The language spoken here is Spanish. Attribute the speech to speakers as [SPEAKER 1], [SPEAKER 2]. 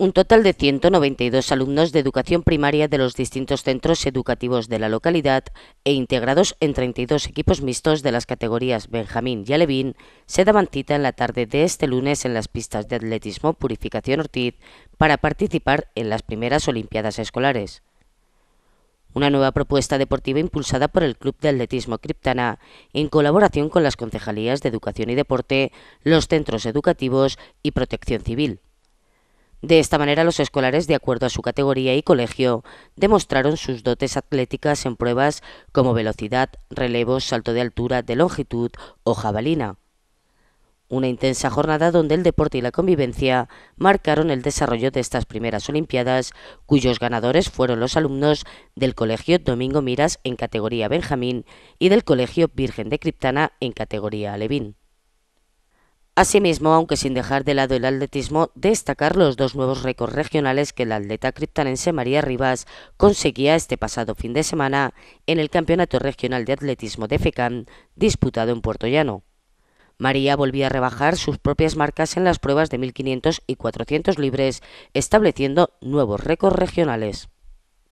[SPEAKER 1] un total de 192 alumnos de educación primaria de los distintos centros educativos de la localidad e integrados en 32 equipos mixtos de las categorías Benjamín y Alevín se daban cita en la tarde de este lunes en las pistas de atletismo Purificación Ortiz para participar en las primeras Olimpiadas Escolares. Una nueva propuesta deportiva impulsada por el Club de Atletismo Criptana en colaboración con las concejalías de Educación y Deporte, los centros educativos y Protección Civil. De esta manera, los escolares, de acuerdo a su categoría y colegio, demostraron sus dotes atléticas en pruebas como velocidad, relevos, salto de altura, de longitud o jabalina. Una intensa jornada donde el deporte y la convivencia marcaron el desarrollo de estas primeras Olimpiadas, cuyos ganadores fueron los alumnos del Colegio Domingo Miras en categoría Benjamín y del Colegio Virgen de Criptana en categoría Alevín. Asimismo, aunque sin dejar de lado el atletismo, destacar los dos nuevos récords regionales que la atleta criptanense María Rivas conseguía este pasado fin de semana en el Campeonato Regional de Atletismo de FECAM, disputado en Puerto Llano. María volvía a rebajar sus propias marcas en las pruebas de 1500 y 400 libres, estableciendo nuevos récords regionales.